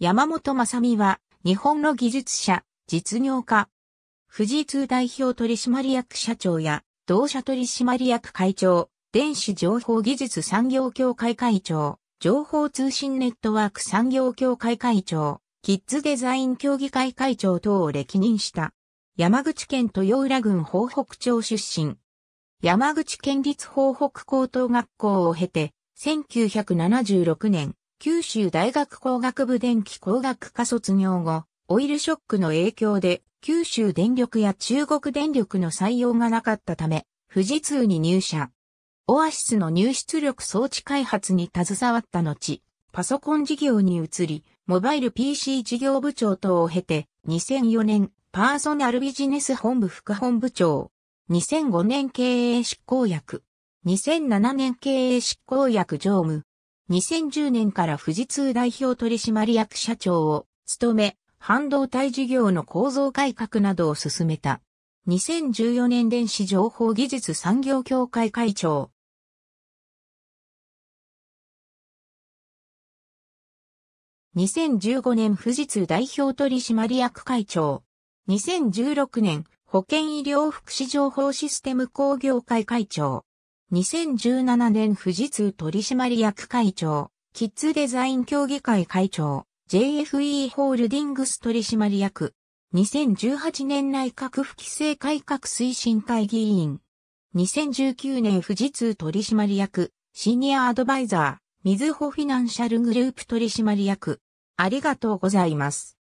山本正美は、日本の技術者、実業家、富士通代表取締役社長や、同社取締役会長、電子情報技術産業協会会長、情報通信ネットワーク産業協会会長、キッズデザイン協議会会長等を歴任した。山口県豊浦郡豊北町出身。山口県立豊北高等学校を経て、1976年、九州大学工学部電気工学科卒業後、オイルショックの影響で、九州電力や中国電力の採用がなかったため、富士通に入社。オアシスの入出力装置開発に携わった後、パソコン事業に移り、モバイル PC 事業部長等を経て、2004年、パーソナルビジネス本部副本部長、2005年経営執行役、2007年経営執行役常務、2010年から富士通代表取締役社長を務め、半導体事業の構造改革などを進めた。2014年電子情報技術産業協会会長。2015年富士通代表取締役会長。2016年保健医療福祉情報システム工業会会長。2017年富士通取締役会長、キッズデザイン協議会会長、JFE ホールディングス取締役。2018年内閣府規制改革推進会議員。2019年富士通取締役、シニアアドバイザー、水穂フィナンシャルグループ取締役。ありがとうございます。